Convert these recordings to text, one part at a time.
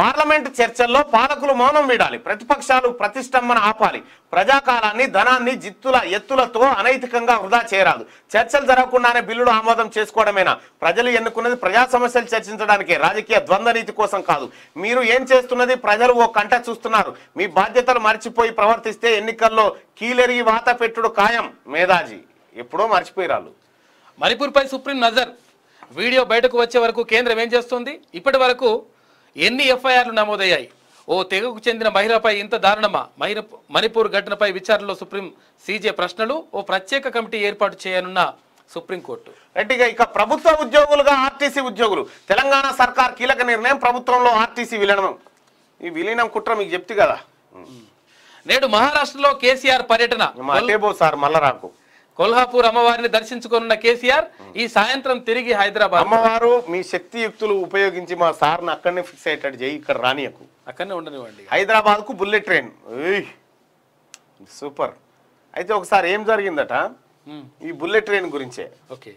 parliament చర్చల్లో పాలకులు మౌనం వీడాలి ప్రతిపక్షాలు ప్రతిష్టంభన ఆపాలి ప్రజాకాలాన్ని ధనాన్ని జిత్తుల ఎత్తులతో అనైతికంగా వృధా చేయరాదు చర్చలు జరగకుండానే బిల్లులు ఆమోదం చేసుకోవడమేనా ప్రజలు ఎన్నుకున్నది ప్రజా సమస్యలు చర్చించడానికి రాజకీయ ద్వంద్వ నీతి కోసం కాదు మీరు ఏం చేస్తున్నది ప్రజలు ఓ కంట చూస్తున్నారు మీ బాధ్యతలు మర్చిపోయి ప్రవర్తిస్తే ఎన్నికల్లో కీలెరిగి వాత పెట్టుడు ఖాయం మేధాజీ ఎప్పుడో మర్చిపోయిరాలు పై సుప్రీం నజర్ వీడియో బయటకు వచ్చే వరకు కేంద్రం ఏం చేస్తుంది ఇప్పటి వరకు ఎన్ని ఎఫ్ఐఆర్లు నమోదయ్యాయి ఓ తెగకు చెందిన మహిళపై ఇంత దారుణమా మహిళ మణిపూర్ ఘటనపై విచారణలో సుప్రీం సీజే ప్రశ్నలు ఓ ప్రత్యేక కమిటీ ఏర్పాటు చేయనున్న సుప్రీంకోర్టు రెడ్డిగా ఇక ప్రభుత్వ ఉద్యోగులుగా ఆర్టీసీ ఉద్యోగులు తెలంగాణ సర్కార్ కీలక నిర్ణయం ప్రభుత్వంలో ఆర్టీసీ విలీనం ఈ విలీనం కుట్ర మీకు చెప్తే కదా నేడు మహారాష్ట్రలో కేసీఆర్ పర్యటన సార్ మల్లరాకు కొల్హాపూర్ అమ్మవారిని దర్శించుకున్న కేసీఆర్ ఈ సాయంత్రం తిరిగి హైదరాబాద్ అమ్మవారు మీ శక్తియుక్తులు ఉపయోగించి మా సార్ని అక్కడనే ఫిక్స్ అయ్యేటట్టు చేయి ఇక్కడ రానియకు అక్కడనే ఉండనివ్వండి హైదరాబాద్ కు బుల్లెట్ ట్రైన్ సూపర్ అయితే ఒకసారి ఏం జరిగిందట ఈ బుల్లెట్ ట్రైన్ గురించే ఓకే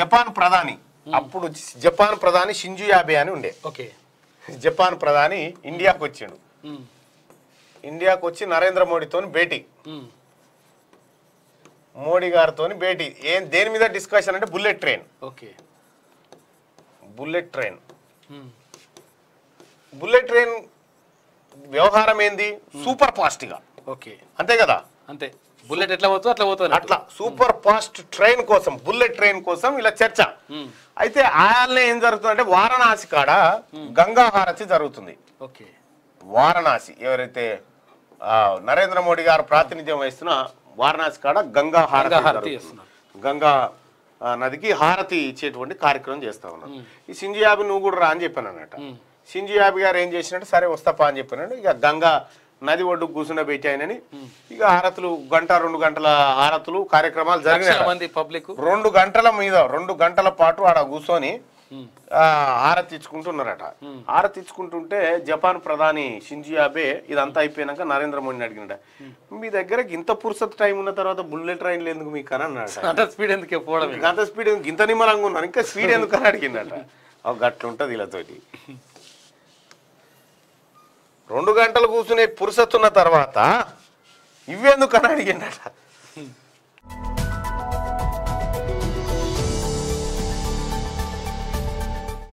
జపాన్ ప్రధాని అప్పుడు జపాన్ ప్రధాని షింజు యాబే అని ఉండే ఓకే జపాన్ ప్రధాని ఇండియాకు వచ్చిండు ఇండియాకు వచ్చి నరేంద్ర మోడీతో భేటీ మోడీ గారితో భేటీ ఏం దేని మీద డిస్కషన్ అంటే bullet train okay bullet train bullet train వ్యవహారం ఏంది సూపర్ ఫాస్ట్ గా ఓకే అంతే కదా అంతే బుల్లెట్ ఎట్లా పోతుందో అట్లా పోతుంది అట్లా సూపర్ ఫాస్ట్ ట్రైన్ కోసం బుల్లెట్ ట్రైన్ కోసం ఇలా చర్చ అయితే ఆయాలనే ఏం జరుగుతుంది అంటే వారణాసి కాడ గంగా హారతి జరుగుతుంది ఓకే వారణాసి ఎవరైతే నరేంద్ర మోడీ గారు ప్రాతినిధ్యం వహిస్తున్న వారణాసి కాడ గంగా హారతి గంగా నదికి హారతి ఇచ్చేటువంటి కార్యక్రమం చేస్తా ఉన్నాను ఈ సింజియాబి నువ్వు కూడా రా అని చెప్పాను సింజు సింజియాబి గారు ఏం చేసినట్టు సరే వస్తాపా అని చెప్పాను ఇక గంగా నది ఒడ్డుకు కూర్చున్న పెట్టాయనని ఇక హారతులు గంట రెండు గంటల హారతులు కార్యక్రమాలు జరిగినాయి రెండు గంటల మీద రెండు గంటల పాటు ఆడ కూర్చొని హారతి ఇచ్చుకుంటున్నారట హారతి ఇచ్చుకుంటుంటే జపాన్ ప్రధాని షింజియాబే ఇదంతా అయిపోయినాక నరేంద్ర మోడీని అడిగినట మీ దగ్గర ఇంత పురుసత్ టైం ఉన్న తర్వాత బుల్లెట్ ట్రైన్లు ఎందుకు మీకు అని అన్నాడు స్పీడ్ ఎందుకు పోవడం అంత స్పీడ్ ఎందుకు ఇంత నిమ్మలంగా ఉన్నారు ఇంకా స్పీడ్ ఎందుకు అని అడిగిందట ఒక గట్లుంటుంది వీళ్ళతోటి రెండు గంటలు కూర్చునే పురుసత్ ఉన్న తర్వాత ఇవ్వేందుకు అని అడిగిందట